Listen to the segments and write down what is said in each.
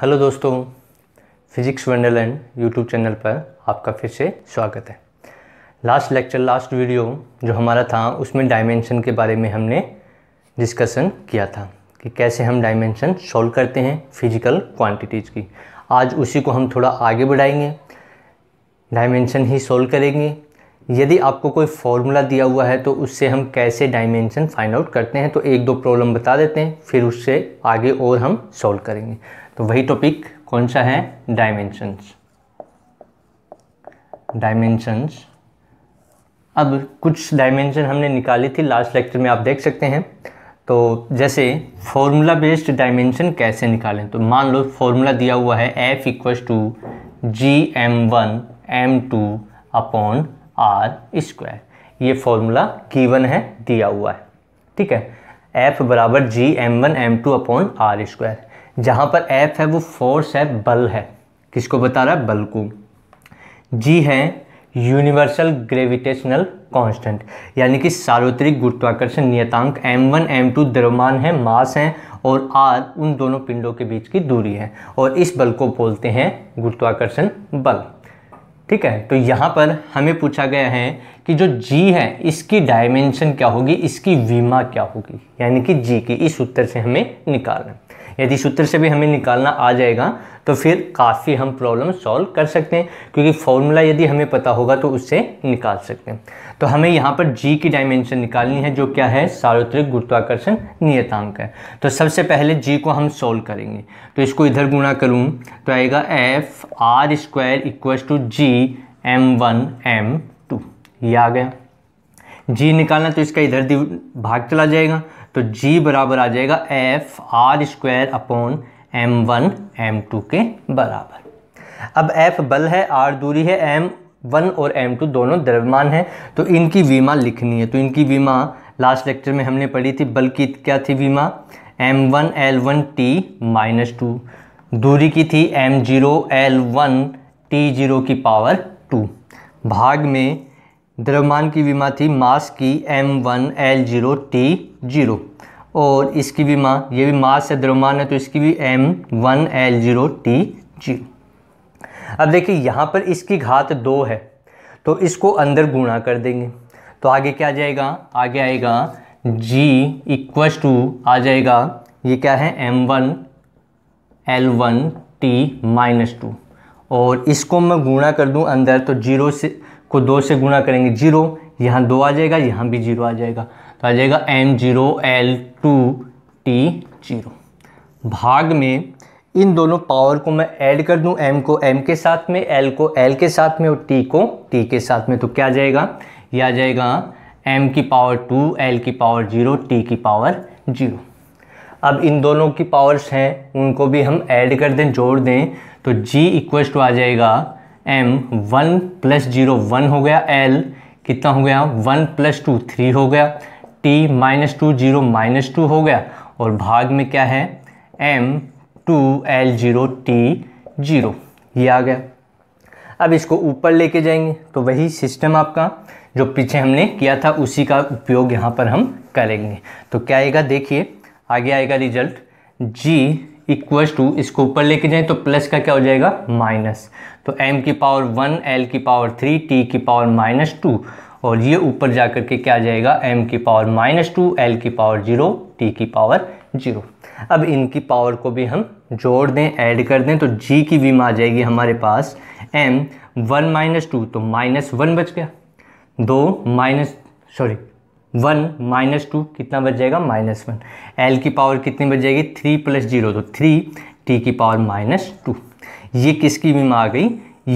hello दोस्तों physics Wonderland YouTube channel पर आपका फिर से स्वागत है लास्ट लेक्चर लास्ट वीडियो जो हमारा था उसमें डायमेंशन के बारे में हमने डिस्कशन किया था कि कैसे हम डायमेंशन सॉल्व करते हैं फिजिकल क्वांटिटीज़ की आज उसी को हम थोड़ा आगे बढ़ाएंगे डायमेंशन ही सॉल्व करेंगे यदि आपको कोई फॉर्मूला दिया हुआ है तो उससे हम कैसे डायमेंशन फाइंड आउट करते हैं तो एक दो प्रॉब्लम बता देते हैं फिर उससे आगे और हम सॉल्व करेंगे तो वही टॉपिक कौन सा है डायमेंशंस डायमेंशंस अब कुछ डायमेंशन हमने निकाली थी लास्ट लेक्चर में आप देख सकते हैं तो जैसे फॉर्मूला बेस्ड डायमेंशन कैसे निकालें तो मान लो फॉर्मूला दिया हुआ है F equals to G M one M two upon R square ये फॉर्मूला गिवन है दिया हुआ है ठीक है एफ बराबर G M one M two upon R square जहाँ पर एफ है वो फोर्स है बल है किसको बता रहा है बल को जी है यूनिवर्सल ग्रेविटेशनल कांस्टेंट यानी कि सार्वत्रिक गुरुत्वाकर्षण नियतांक एम वन एम टू द्रव्यमान है मास हैं और आर उन दोनों पिंडों के बीच की दूरी है और इस बल को बोलते हैं गुरुत्वाकर्षण बल ठीक है तो यहाँ पर हमें पूछा गया है कि जो जी है इसकी डायमेंशन क्या होगी इसकी वीमा क्या होगी यानी कि जी की इस सूत्र से हमें निकालना यदि सूत्र से भी हमें निकालना आ जाएगा तो फिर काफ़ी हम प्रॉब्लम सॉल्व कर सकते हैं क्योंकि फॉर्मूला यदि हमें पता होगा तो उससे निकाल सकते हैं तो हमें यहाँ पर जी की डायमेंशन निकालनी है जो क्या है सार्वत्रिक गुरुत्वाकर्षण नियतांक है तो सबसे पहले जी को हम सॉल्व करेंगे तो इसको इधर गुणा करूँ तो आएगा F R square equal to G M one M ये आ गया जी निकालना तो इसका इधर भाग चला जाएगा तो जी बराबर आ जाएगा F R square upon M one M two के बराबर अब एफ बल है आर दूरी है एम वन और एम टू दोनों द्रव्यमान है तो इनकी वीमा लिखनी है तो इनकी वीमा लास्ट लेक्चर में हमने पढ़ी थी बल की क्या थी वीमा M one L one T minus two दूरी की थी M zero L one T zero की पावर टू भाग में द्रव्यमान की विमा थी मास की M one L zero T zero और इसकी विमा ये भी मास है द्रव्यमान है तो इसकी भी M one L zero T zero अब देखिए यहाँ पर इसकी घात दो है तो इसको अंदर गुणा कर देंगे तो आगे क्या जाएगा आगे आएगा जी इक्वस टू आ जाएगा ये क्या है M one L one T minus two और इसको मैं गुणा कर दूं अंदर तो जीरो से को दो से गुणा करेंगे जीरो यहाँ दो आ जाएगा यहाँ भी जीरो आ जाएगा तो आ जाएगा M zero L two T zero भाग में इन दोनों पावर को मैं ऐड कर दूं m को m के साथ में l को l के साथ में और t को t के साथ में तो क्या आ जाएगा यह आ जाएगा m की पावर टू l की पावर जीरो t की पावर जीरो अब इन दोनों की पावर्स हैं उनको भी हम ऐड कर दें जोड़ दें तो g इक्वल टू आ जाएगा M one plus zero one हो गया एल कितना हो गया वन प्लस टू थ्री हो गया T minus two zero minus two हो गया और भाग में क्या है M two L zero T zero ये आ गया अब इसको ऊपर लेके जाएंगे तो वही सिस्टम आपका जो पीछे हमने किया था उसी का उपयोग यहाँ पर हम करेंगे तो क्या आएगा देखिए आगे आएगा रिजल्ट जी इक्वल टू इसको ऊपर लेके जाए तो प्लस का क्या हो जाएगा माइनस तो एम की पावर वन एल की पावर थ्री टी की पावर माइनस टू और ये ऊपर जा कर के क्या आ जाएगा एम की पावर माइनस टू एल की पावर जीरो टी की पावर जीरो अब इनकी पावर को भी हम जोड़ दें ऐड कर दें तो जी की वीम आ जाएगी हमारे पास एम वन माइनस टू तो माइनस वन बच गया दो minus sorry one minus two कितना बच जाएगा माइनस वन एल की पावर कितनी बच जाएगी थ्री प्लस जीरो तो थ्री टी की पावर माइनस टू ये किसकी बीमा आ गई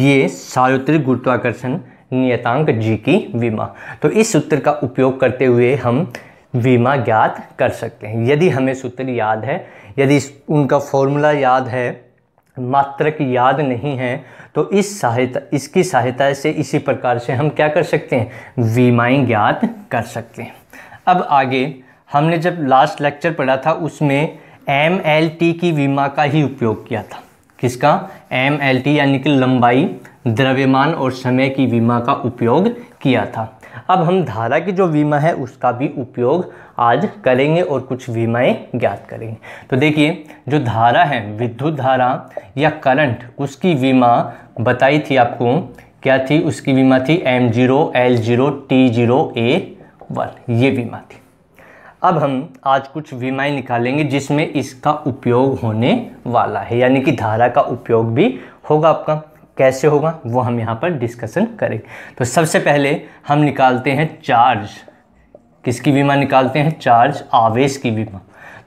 ये सार्वत्रिक गुरुत्वाकर्षण नियतांक जी की बीमा तो इस सूत्र का उपयोग करते हुए हम बीमा ज्ञात कर सकते हैं यदि हमें सूत्र याद है यदि उनका फॉर्मूला याद है मात्र की याद नहीं है तो इस सहायता इसकी सहायता से इसी प्रकार से हम क्या कर सकते हैं वीमाई ज्ञात कर सकते हैं अब आगे हमने जब लास्ट लेक्चर पढ़ा था उसमें एम एल टी की वीमा का ही उपयोग किया था किसका एम एल टी यानी कि लंबाई द्रव्यमान और समय की वीमा का उपयोग किया था अब हम धारा की जो बीमा है उसका भी उपयोग आज करेंगे और कुछ बीमाएँ ज्ञात करेंगे तो देखिए जो धारा है विद्युत धारा या करंट उसकी बीमा बताई थी आपको क्या थी उसकी बीमा थी M zero L zero T zero A one ये बीमा थी अब हम आज कुछ बीमाएँ निकालेंगे जिसमें इसका उपयोग होने वाला है यानी कि धारा का उपयोग भी होगा आपका कैसे होगा वो हम यहाँ पर डिस्कशन करेंगे तो सबसे पहले हम निकालते हैं चार्ज किसकी बीमा निकालते हैं चार्ज आवेश की बीमा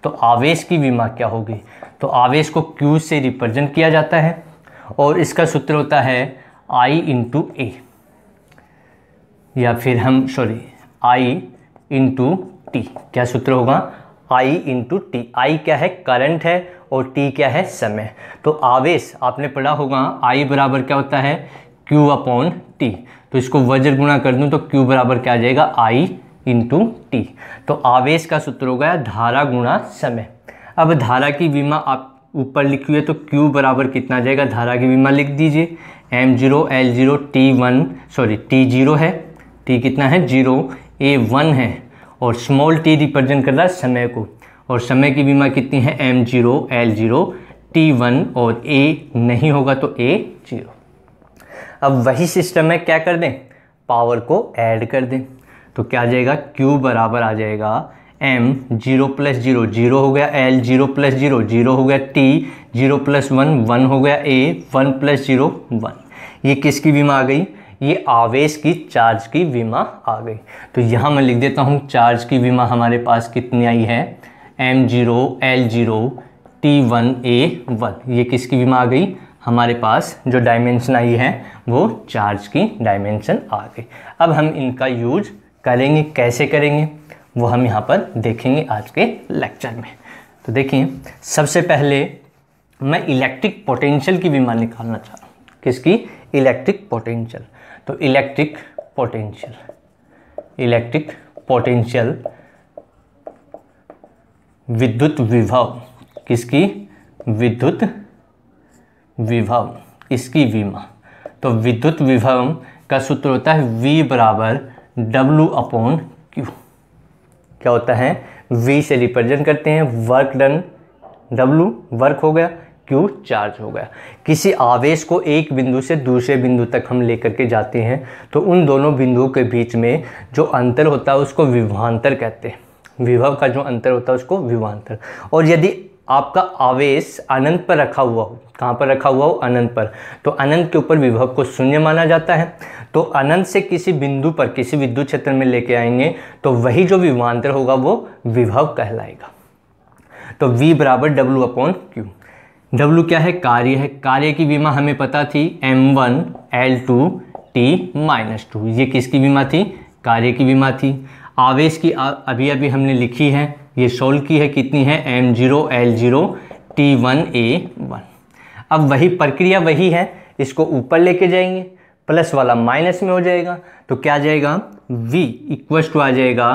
तो आवेश की बीमा क्या होगी तो आवेश को Q से रिप्रेजेंट किया जाता है और इसका सूत्र होता है I इंटू ए या फिर हम सॉरी I इंटू टी क्या सूत्र होगा आई इंटू टी आई क्या है करंट है और टी क्या है समय तो आवेश आपने पढ़ा होगा आई बराबर क्या होता है क्यू अपॉन टी तो इसको वज्र गुणा कर दूँ तो क्यू बराबर क्या आ जाएगा आई इंटू टी तो आवेश का सूत्र हो गया धारा गुणा समय अब धारा की बीमा आप ऊपर लिखी हुई है तो Q बराबर कितना जाएगा धारा की बीमा लिख दीजिए M zero L zero T one sorry T zero है टी कितना है जीरो ए वन है और स्मॉल टी रिप्रेजेंट कर रहा है समय को और समय की बीमा कितनी है M zero L zero T one और ए नहीं होगा तो ए जीरो अब वही सिस्टम है क्या कर दें पावर को ऐड कर दें तो क्या आ जाएगा क्यू बराबर आ जाएगा M zero plus zero zero हो गया L zero plus zero zero हो गया T zero plus one one हो गया A one plus zero one ये किसकी बीमा आ गई ये आवेश की चार्ज की विमा आ गई तो यहाँ मैं लिख देता हूँ चार्ज की विमा हमारे पास कितनी आई है M zero L zero T one A one ये किसकी विमा आ गई हमारे पास जो डायमेंशन आई है वो चार्ज की डायमेंशन आ गई अब हम इनका यूज करेंगे कैसे करेंगे वो हम यहाँ पर देखेंगे आज के लेक्चर में तो देखिए सबसे पहले मैं इलेक्ट्रिक पोटेंशियल की बीमा निकालना चाह रहा हूँ किसकी इलेक्ट्रिक पोटेंशियल तो इलेक्ट्रिक पोटेंशियल इलेक्ट्रिक पोटेंशियल विद्युत विभव किसकी विद्युत विभव इसकी विमा तो विद्युत विभव का सूत्र होता है V बराबर W अपॉन क्यू क्या होता है V से रिप्रेजेंट करते हैं वर्क डन W वर्क हो गया क्यू चार्ज हो गया किसी आवेश को एक बिंदु से दूसरे बिंदु तक हम लेकर के जाते हैं तो उन दोनों बिंदुओं के बीच में जो अंतर होता है उसको विभांतर कहते हैं विभव का जो अंतर होता है उसको विभांतर और यदि आपका आवेश अनंत पर रखा हुआ हो कहाँ पर रखा हुआ हो अनंत पर तो अनंत के ऊपर विभव को शून्य माना जाता है तो अनंत से किसी बिंदु पर किसी विद्युत क्षेत्र में लेके आएंगे तो वही जो विमांतर होगा वो विभव कहलाएगा तो V बराबर W अपॉन क्यू डब्ल्यू क्या है कार्य है कार्य की बीमा हमें पता थी M one L two T minus two ये किसकी बीमा थी कार्य की बीमा थी आवेश की अभी अभी हमने लिखी है ये सोल्व की है कितनी है M zero L zero T one A one अब वही प्रक्रिया वही है इसको ऊपर लेके जाएंगे प्लस वाला माइनस में हो जाएगा तो क्या जाएगा v इक्वस टू आ जाएगा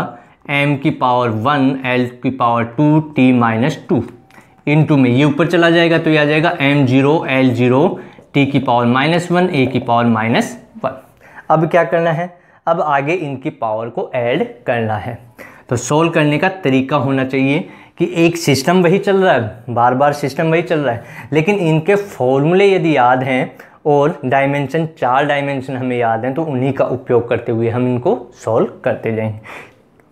m की पावर वन एल की power two T minus two into में ये ऊपर चला जाएगा तो ये आ जाएगा M zero L zero T की पावर माइनस वन ए की पावर माइनस वन अब क्या करना है अब आगे इनकी पावर को ऐड करना है तो सोल्व करने का तरीका होना चाहिए कि एक सिस्टम वही चल रहा है बार बार सिस्टम वही चल रहा है लेकिन इनके फॉर्मूले यदि याद हैं और डायमेंशन चार डायमेंशन हमें याद हैं तो उन्हीं का उपयोग करते हुए हम इनको सॉल्व करते जाएंगे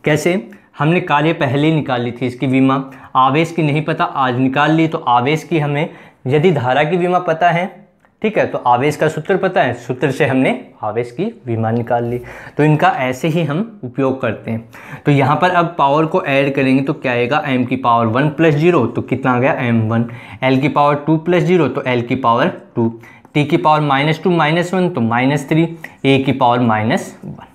कैसे हमने कार्य पहले निकाल ली थी इसकी बीमा आवेश की नहीं पता आज निकाल ली तो आवेश की हमें यदि धारा की बीमा पता है ठीक है तो आवेश का सूत्र पता है सूत्र से हमने आवेश की बीमा निकाल ली तो इनका ऐसे ही हम उपयोग करते हैं तो यहाँ पर अब पावर को ऐड करेंगे तो क्या आएगा एम की पावर वन प्लस जीरो तो कितना आ गया एम वन एल की पावर टू प्लस जीरो तो एल की पावर टू टी की power minus two minus one तो माइनस थ्री ए की पावर माइनस वन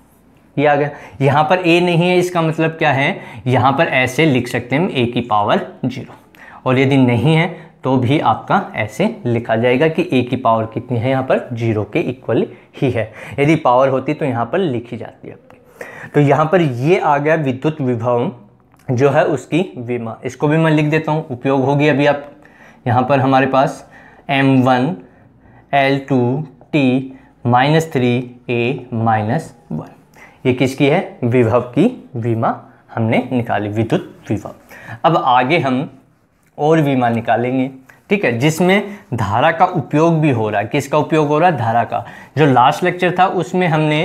ये आ गया यहाँ पर ए नहीं है इसका मतलब क्या है यहाँ पर ऐसे लिख सकते हैं ए की पावर जीरो और यदि नहीं है तो भी आपका ऐसे लिखा जाएगा कि ए की पावर कितनी है यहाँ पर जीरो के इक्वल ही है यदि पावर होती तो यहाँ पर लिखी जाती है आपकी तो यहाँ पर ये आ गया विद्युत विभव जो है उसकी विमा इसको भी मैं लिख देता हूँ उपयोग होगी अभी आप यहाँ पर हमारे पास M one L two T minus three A minus one ये किसकी है विभव की विमा हमने निकाली विद्युत विभव अब आगे हम और विमा निकालेंगे ठीक है जिसमें धारा का उपयोग भी हो रहा है किसका उपयोग हो रहा है धारा का जो लास्ट लेक्चर था उसमें हमने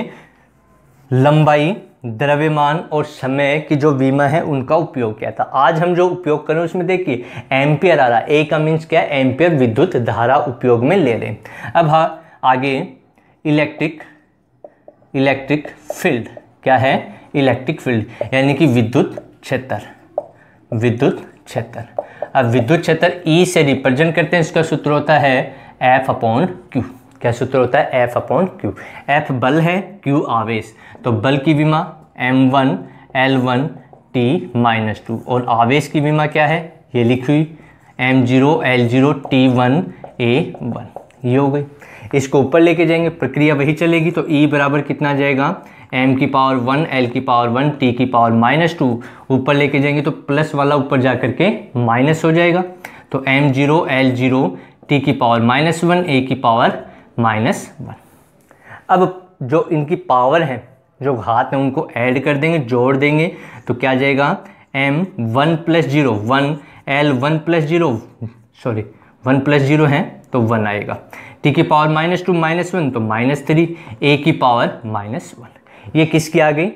लंबाई द्रव्यमान और समय की जो बीमा है उनका उपयोग किया था आज हम जो उपयोग करें उसमें देखिए एम्पियर आ रहा है ए का मीन्स क्या है एम्पियर विद्युत धारा उपयोग में ले रहे अब हाँ आगे इलेक्ट्रिक इलेक्ट्रिक फील्ड क्या है इलेक्ट्रिक फील्ड यानी कि विद्युत क्षेत्र विद्युत क्षेत्र अब विद्युत क्षेत्र ई e से रिप्रेजेंट करते हैं इसका सूत्र होता है एफ अपॉन क्यू क्या सूत्र होता है एफ अपॉन क्यू एफ बल है क्यू आवेश तो बल की बीमा M one L one T minus two और आवेश की बीमा क्या है ये लिखी M zero L zero T one A one ये हो गई इसको ऊपर लेके जाएंगे प्रक्रिया वही चलेगी तो ई e बराबर कितना जाएगा एम की पावर वन एल की पावर वन टी की पावर माइनस टू ऊपर लेके जाएंगे तो प्लस वाला ऊपर जा करके माइनस हो जाएगा तो M zero L zero T की पावर माइनस वन ए की पावर माइनस वन अब जो इनकी पावर है जो घात है उनको ऐड कर देंगे जोड़ देंगे तो क्या जाएगा M one plus zero one L one plus zero sorry one plus zero है तो वन आएगा टी की power minus two minus one तो माइनस थ्री ए की पावर माइनस वन ये किसकी आ गई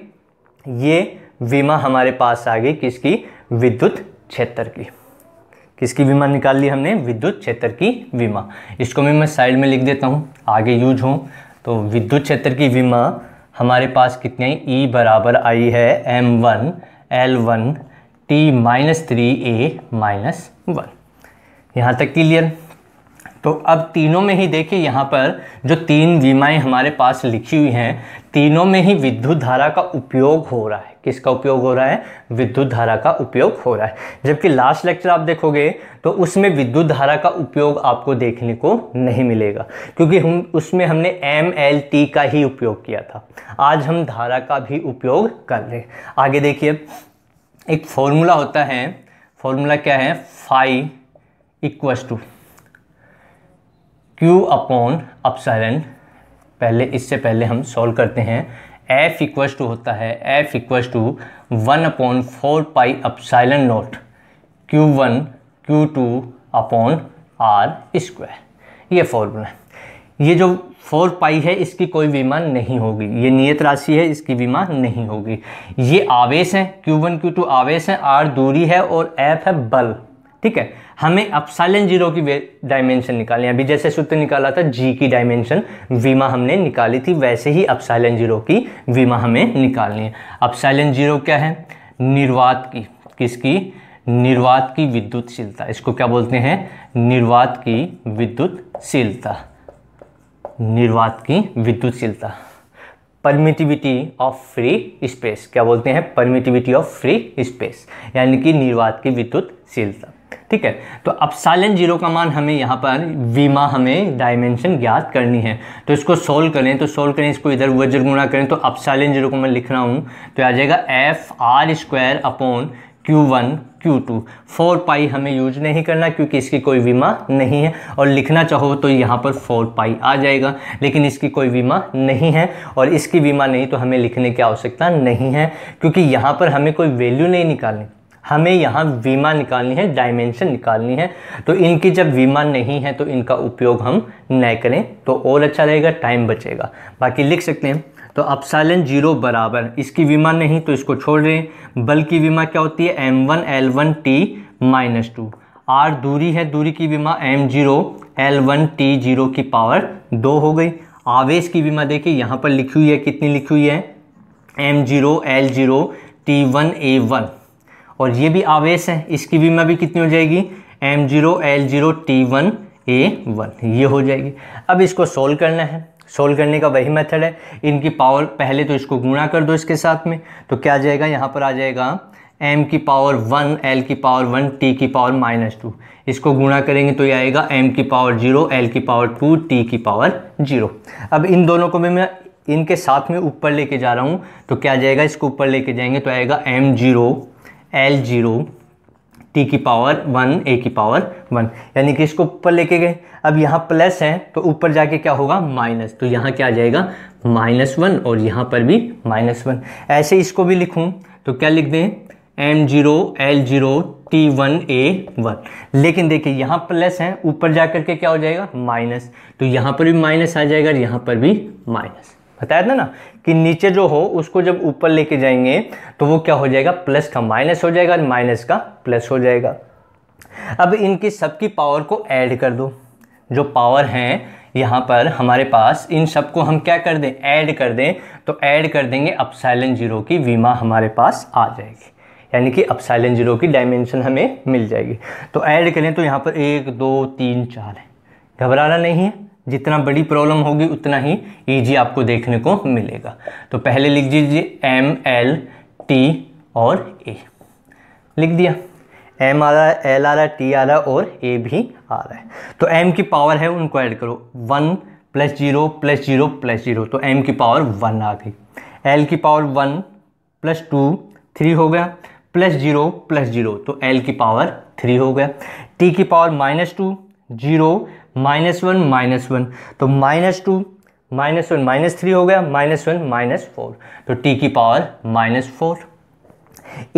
ये विमा हमारे पास आ गई किसकी विद्युत क्षेत्र की किसकी विमा निकाल ली हमने विद्युत क्षेत्र की विमा इसको भी मैं साइड में लिख देता हूँ आगे यूज हूँ तो विद्युत क्षेत्र की विमा हमारे पास कितने ई बराबर आई है M one L one T minus three A minus one यहाँ तक क्लियर तो अब तीनों में ही देखिए यहाँ पर जो तीन विमाएँ हमारे पास लिखी हुई हैं तीनों में ही विद्युत धारा का उपयोग हो रहा है किसका उपयोग हो रहा है विद्युत धारा का उपयोग हो रहा है जबकि लास्ट लेक्चर आप देखोगे तो उसमें विद्युत धारा का उपयोग आपको देखने को नहीं मिलेगा क्योंकि हम उसमें हमने एम एल टी का ही उपयोग किया था आज हम धारा का भी उपयोग कर रहे आगे देखिए एक फॉर्मूला होता है फॉर्मूला क्या है phi equals to Q upon epsilon पहले इससे पहले हम सॉल्व करते हैं एफ इक्वस टू होता है F equals to one upon four pi epsilon naught Q one Q two upon R square ये फॉर्मूला है ये जो फोर पाई है इसकी कोई विमा नहीं होगी ये नियत राशि है इसकी विमा नहीं होगी ये आवेश है क्यू वन क्यू टू आवेश है आर दूरी है और एफ है बल ठीक है हमें अपसाइलेंट जीरो की डायमेंशन निकालनी है अभी जैसे सूत्र निकाला था जी की डायमेंशन वीमा हमने निकाली थी वैसे ही अपसाइलेंट जीरो की वीमा हमें निकालनी है अपसाइलेंट जीरो क्या है निर्वात की किसकी निर्वात की विद्युतशीलता इसको क्या बोलते हैं निर्वात की विद्युतशीलता निर्वात की विद्युतशीलता परमिटिविटी ऑफ फ्री स्पेस क्या बोलते हैं परमिटिविटी ऑफ फ्री स्पेस यानी कि निर्वात की विद्युतशीलता ठीक है तो अब साइलेंट जीरो का मान हमें यहाँ पर वीमा हमें डायमेंशन ज्ञात करनी है तो इसको सोल्व करें तो सोल्व करें इसको इधर वज्र गुणा करें तो अब साइलेंट जीरो को मैं लिख रहा हूँ तो आ जाएगा F R square upon Q one Q two four pi हमें यूज नहीं करना क्योंकि इसकी कोई वीमा नहीं है और लिखना चाहो तो यहाँ पर फोर पाई आ जाएगा लेकिन इसकी कोई वीमा नहीं है और इसकी वीमा नहीं तो हमें लिखने की आवश्यकता नहीं है क्योंकि यहाँ पर हमें कोई वैल्यू नहीं निकालनी हमें यहाँ विमा निकालनी है डायमेंशन निकालनी है तो इनकी जब विमा नहीं है तो इनका उपयोग हम न करें तो और अच्छा रहेगा टाइम बचेगा बाकी लिख सकते हैं तो अपसालन जीरो बराबर इसकी विमा नहीं तो इसको छोड़ दें बल की क्या होती है M one L one T minus two R दूरी है दूरी की विमा M zero L one T zero की पावर दो हो गई आवेश की विमा देखिए यहाँ पर लिखी हुई है कितनी लिखी हुई है M zero L zero T one A one और ये भी आवेश है इसकी भी भी कितनी हो जाएगी M zero L zero T one A one ये हो जाएगी अब इसको सोल्व करना है सोल्व करने का वही मेथड है इनकी पावर पहले तो इसको गुणा कर दो इसके साथ में तो क्या आ जाएगा यहाँ पर आ जाएगा एम की पावर वन एल की पावर वन टी की पावर माइनस टू इसको गुणा करेंगे तो ये आएगा एम की पावर जीरो एल की पावर टू टी की पावर जीरो अब इन दोनों को भी मैं इनके साथ में ऊपर लेके जा रहा हूँ तो क्या जाएगा इसको ऊपर लेके जाएंगे तो आएगा M zero L zero T की पावर वन ए की पावर वन यानी कि इसको ऊपर लेके गए अब यहाँ प्लस है तो ऊपर जाके क्या होगा माइनस तो यहाँ क्या आ जाएगा माइनस वन और यहाँ पर भी माइनस वन ऐसे इसको भी लिखूँ तो क्या लिख दें M zero L zero T one A one लेकिन देखिए यहाँ प्लस है ऊपर जा करके क्या हो जाएगा माइनस तो यहाँ पर भी माइनस आ जाएगा और यहाँ पर भी माइनस बताया था ना कि नीचे जो हो उसको जब ऊपर लेके जाएंगे तो वो क्या हो जाएगा प्लस का माइनस हो जाएगा माइनस का प्लस हो जाएगा अब इनकी सबकी पावर को ऐड कर दो जो पावर हैं यहाँ पर हमारे पास इन सबको हम क्या कर दें ऐड कर दें तो ऐड कर देंगे अपसाइलन जीरो की वीमा हमारे पास आ जाएगी यानी कि अब जीरो की डायमेंशन हमें मिल जाएगी तो ऐड करें तो यहाँ पर एक दो तीन चार है घबराना नहीं है जितना बड़ी प्रॉब्लम होगी उतना ही ईजी आपको देखने को मिलेगा तो पहले लिख दीजिए एम एल टी और ए लिख दिया एम आ रहा है एल आ रहा है टी आ रहा है और ए भी आ रहा है तो एम की पावर है उनको ऐड करो one plus zero plus zero plus zero तो एम की पावर वन आ गई एल की power one plus two three हो गया प्लस जीरो प्लस जीरो तो एल की पावर थ्री हो गया टी की power minus two zero minus one minus one तो minus two minus one minus three हो गया माइनस वन माइनस फोर तो टी की पावर माइनस फोर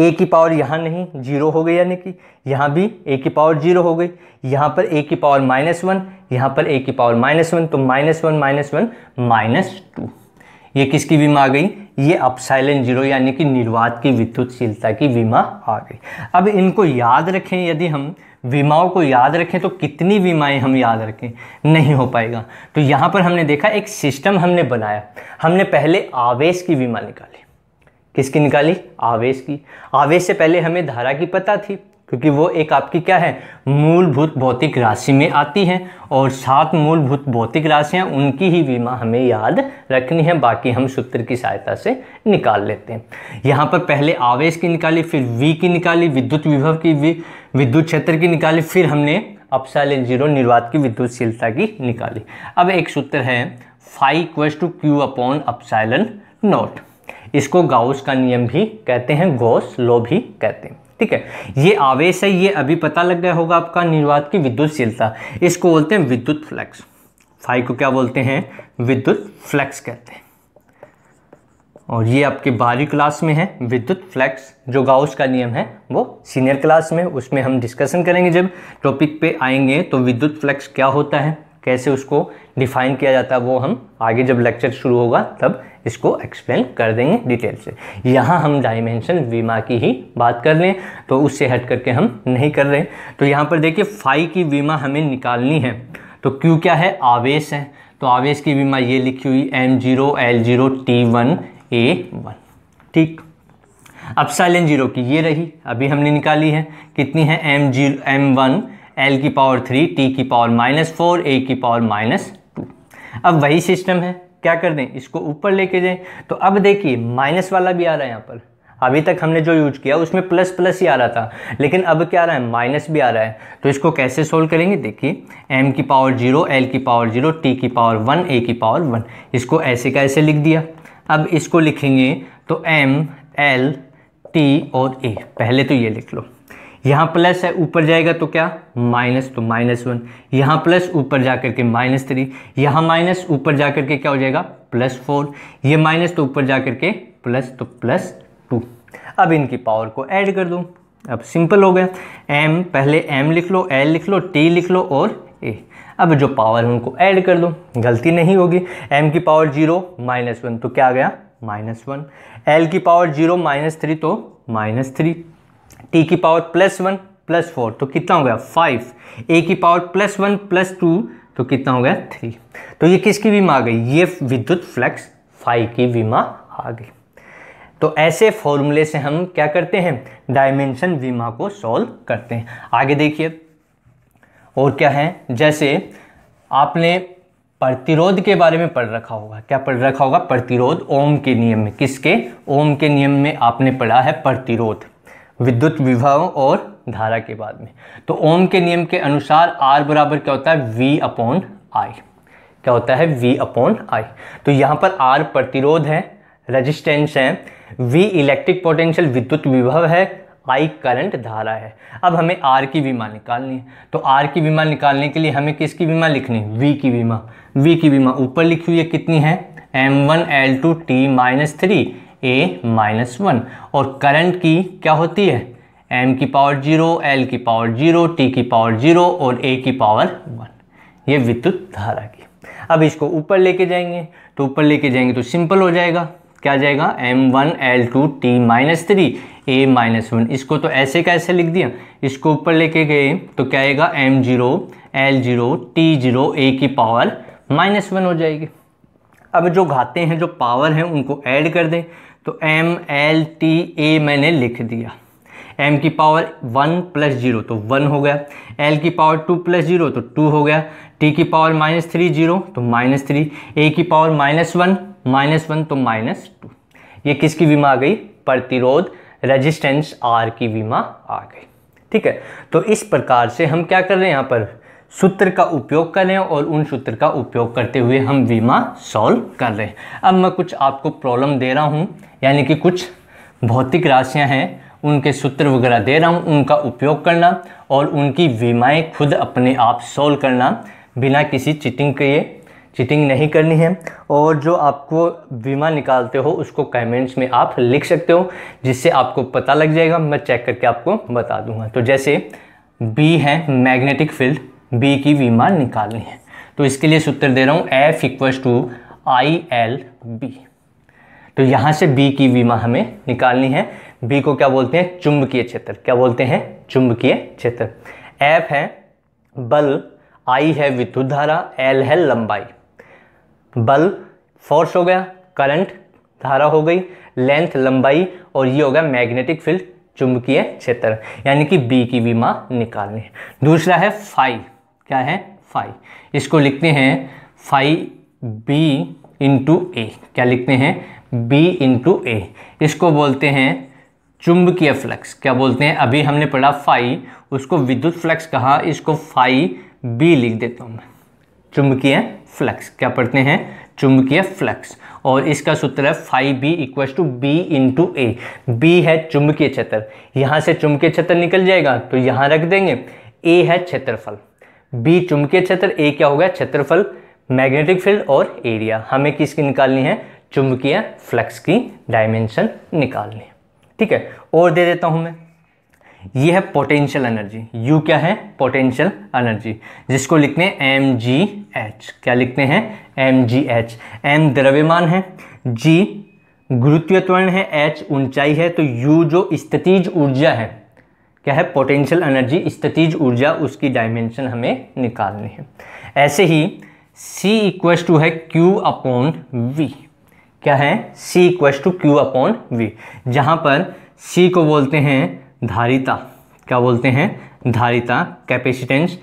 ए की पावर यहाँ नहीं जीरो हो गई यानी कि यहाँ भी ए की पावर जीरो हो गई यहाँ पर ए की पावर माइनस वन यहाँ पर ए की पावर माइनस वन तो minus one minus one minus two ये किसकी बीमा आ गई ये अपसाइलन जीरो यानी कि निर्वात की विद्युतशीलता की बीमा आ गई अब इनको याद रखें यदि हम बीमाओं को याद रखें तो कितनी बीमाएं हम याद रखें नहीं हो पाएगा तो यहाँ पर हमने देखा एक सिस्टम हमने बनाया हमने पहले आवेश की बीमा निकाली किसकी निकाली आवेश की आवेश से पहले हमें धारा की पता थी क्योंकि वो एक आपकी क्या है मूलभूत भौतिक राशि में आती है और सात मूलभूत भौतिक राशियाँ उनकी ही बीमा हमें याद रखनी है बाकी हम सूत्र की सहायता से निकाल लेते हैं यहाँ पर पहले आवेश की निकाली फिर वी की निकाली विद्युत विभव की विद्युत क्षेत्र की निकाली फिर हमने अपसाइलें जीरो निर्वात की विद्युतशीलता की निकाली अब एक सूत्र है phi equals to Q upon epsilon naught इसको गाउस का नियम भी कहते हैं गौस लो भी कहते हैं ठीक है ये आवेश है ये अभी पता लग गया होगा आपका निर्वात की विद्युतशीलता इसको बोलते हैं विद्युत फ्लैक्स फाई को क्या बोलते हैं विद्युत फ्लैक्स कहते हैं और ये आपके बारहवीं क्लास में है विद्युत फ्लैक्स जो गाउस का नियम है वो सीनियर क्लास में उसमें हम डिस्कशन करेंगे जब टॉपिक पे आएंगे तो विद्युत फ्लैक्स क्या होता है कैसे उसको डिफाइन किया जाता है वो हम आगे जब लेक्चर शुरू होगा तब इसको एक्सप्लेन कर देंगे डिटेल से यहाँ हम डायमेंशन वीमा की ही बात कर रहे हैं तो उससे हट करके हम नहीं कर रहे तो यहाँ पर देखिए फाई की वीमा हमें निकालनी है तो क्यों क्या है आवेश है तो आवेश की वीमा ये लिखी हुई M zero L zero T one A one ठीक अब साइलेंट जीरो की ये रही अभी हमने निकाली है कितनी है M zero M one L की पावर थ्री टी की पावर माइनस फोर ए की पावर माइनस टू अब वही सिस्टम है क्या कर दें इसको ऊपर लेके जाएं तो अब देखिए माइनस वाला भी आ रहा है यहाँ पर अभी तक हमने जो यूज किया उसमें प्लस प्लस ही आ रहा था लेकिन अब क्या आ रहा है माइनस भी आ रहा है तो इसको कैसे सोल्व करेंगे देखिए एम की पावर जीरो एल की पावर जीरो टी की पावर वन ए की पावर वन इसको ऐसे का ऐसे लिख दिया अब इसको लिखेंगे तो एम एल टी और ए पहले तो ये लिख लो यहाँ प्लस है ऊपर जाएगा तो क्या माइनस तो माइनस वन यहाँ प्लस ऊपर जा के माइनस थ्री यहाँ माइनस ऊपर जा के क्या हो जाएगा प्लस फोर ये माइनस तो ऊपर जा के प्लस तो प्लस टू अब इनकी पावर को ऐड कर दो अब सिंपल हो गया एम पहले एम लिख लो एल लिख लो टी लिख लो और ए अब जो पावर है उनको ऐड कर दो गलती नहीं होगी एम की पावर जीरो माइनस वन तो क्या आ गया माइनस वन एल की पावर जीरो माइनस थ्री तो माइनस थ्री टी की power plus one plus four तो कितना हो गया फाइव ए की power plus one plus two तो कितना हो गया थ्री तो ये किसकी बीमा आ गई ये विद्युत फ्लक्स फाइव की बीमा आ गई तो ऐसे फॉर्मूले से हम क्या करते हैं डायमेंशन बीमा को सॉल्व करते हैं आगे देखिए और क्या है जैसे आपने प्रतिरोध के बारे में पढ़ रखा होगा क्या पढ़ रखा होगा प्रतिरोध ओम के नियम में किसके ओम के नियम में आपने पढ़ा है प्रतिरोध विद्युत विभागों और धारा के बाद में तो ओम के नियम के अनुसार आर बराबर क्या होता है वी अपॉन आई क्या होता है वी अपॉन आई तो यहाँ पर आर प्रतिरोध है रेजिस्टेंस है वी इलेक्ट्रिक पोटेंशियल विद्युत विभव है आई करंट धारा है अब हमें आर की विमा निकालनी है तो आर की विमा निकालने के लिए हमें किसकी विमा लिखनी है वी की विमा वी की विमा ऊपर लिखी हुई है कितनी है M one L two T minus three A minus one और करंट की क्या होती है एम की पावर जीरो एल की पावर जीरो टी की पावर जीरो और ए की पावर वन ये विद्युत धारा की अब इसको ऊपर लेके जाएंगे तो ऊपर लेके जाएंगे तो सिंपल हो जाएगा क्या जाएगा M one L two T minus three A minus one इसको तो ऐसे कैसे लिख दिया इसको ऊपर लेके गए तो क्या आएगा M zero L zero T zero A की पावर माइनस वन हो जाएगी अब जो घाते हैं जो पावर हैं उनको ऐड कर दें तो एम एल टी ए मैंने लिख दिया एम की पावर वन प्लस जीरो तो वन हो गया एल की पावर टू प्लस जीरो तो टू हो गया टी की पावर माइनस थ्री जीरो तो माइनस थ्री ए की power minus one minus one तो माइनस टू ये किसकी बीमा आ गई प्रतिरोध रेजिस्टेंस आर की बीमा आ गई ठीक है तो इस प्रकार से हम क्या कर रहे हैं यहाँ पर सूत्र का उपयोग करें और उन सूत्र का उपयोग करते हुए हम बीमा सॉल्व कर रहे हैं अब मैं कुछ आपको प्रॉब्लम दे रहा हूँ यानी कि कुछ भौतिक राशियाँ हैं उनके सूत्र वगैरह दे रहा हूँ उनका उपयोग करना और उनकी बीमाएँ खुद अपने आप सॉल्व करना बिना किसी चिटिंग के चिटिंग नहीं करनी है और जो आपको बीमा निकालते हो उसको कमेंट्स में आप लिख सकते हो जिससे आपको पता लग जाएगा मैं चेक करके आपको बता दूंगा तो जैसे बी है मैग्नेटिक फील्ड बी की विमा निकालनी है तो इसके लिए सूत्र दे रहा हूँ F equals to I L B तो यहाँ से बी की विमा हमें निकालनी है बी को क्या बोलते हैं चुंबकीय क्षेत्र क्या बोलते हैं चुंबकीय क्षेत्र एफ है बल आई है विद्युत धारा एल है लंबाई बल फोर्स हो गया करंट धारा हो गई लेंथ लंबाई और ये हो गया मैग्नेटिक फील्ड चुंबकीय क्षेत्र यानी कि बी की विमा निकालनी है दूसरा है फाइव क्या है फाइव इसको लिखते हैं फाइव बी इंटू ए क्या लिखते हैं बी इंटू ए इसको बोलते हैं चुंबकीय फ्लक्स क्या बोलते हैं अभी हमने पढ़ा फाई उसको विद्युत फ्लक्स कहा इसको फाई बी लिख देता हूँ मैं चुंबकीय फ्लक्स क्या पढ़ते हैं चुंबकीय फ्लक्स और इसका सूत्र है phi B equal to B into A B है चुंबकीय क्षेत्र यहाँ से चुंबकीय क्षेत्र निकल जाएगा तो यहाँ रख देंगे ए है क्षेत्रफल बी चुंबकीय क्षेत्र ए क्या हो गया क्षेत्रफल मैग्नेटिक फील्ड और एरिया हमें किसकी निकालनी है चुंबकीय फ्लक्स की डायमेंशन निकालनी है ठीक है और दे देता हूं मैं ये है पोटेंशियल एनर्जी यू क्या है पोटेंशियल एनर्जी जिसको लिखते हैं एम जी एच क्या लिखते हैं एम जी एच एम द्रव्यमान है जी गुरुत्व है एच ऊंचाई है तो यू जो स्थितिज ऊर्जा है क्या है पोटेंशियल एनर्जी स्थितिज ऊर्जा उसकी डायमेंशन हमें निकालनी है ऐसे ही C इक्व टू है Q अपॉन V क्या है C equal to Q upon V जहाँ पर C को बोलते हैं धारिता क्या बोलते हैं धारिता कैपेसिटेंस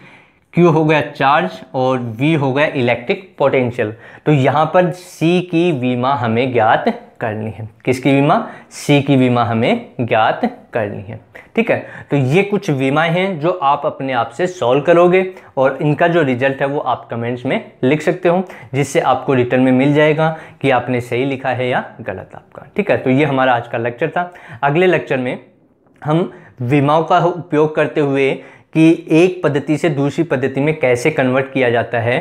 Q हो गया चार्ज और V हो गया इलेक्ट्रिक पोटेंशियल तो यहाँ पर C की वीमा हमें ज्ञात करनी है किसकी बीमा सी की बीमा हमें ज्ञात करनी है ठीक है तो ये कुछ बीमाएं हैं जो आप अपने आप से सॉल्व करोगे और इनका जो रिजल्ट है वो आप कमेंट्स में लिख सकते हो जिससे आपको रिटर्न में मिल जाएगा कि आपने सही लिखा है या गलत आपका ठीक है तो ये हमारा आज का लेक्चर था अगले लेक्चर में हम बीमाओं का उपयोग करते हुए कि एक पद्धति से दूसरी पद्धति में कैसे कन्वर्ट किया जाता है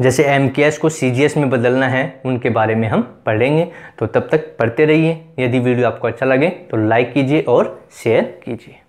जैसे एम को सी में बदलना है उनके बारे में हम पढ़ेंगे तो तब तक पढ़ते रहिए यदि वीडियो आपको अच्छा लगे तो लाइक कीजिए और शेयर कीजिए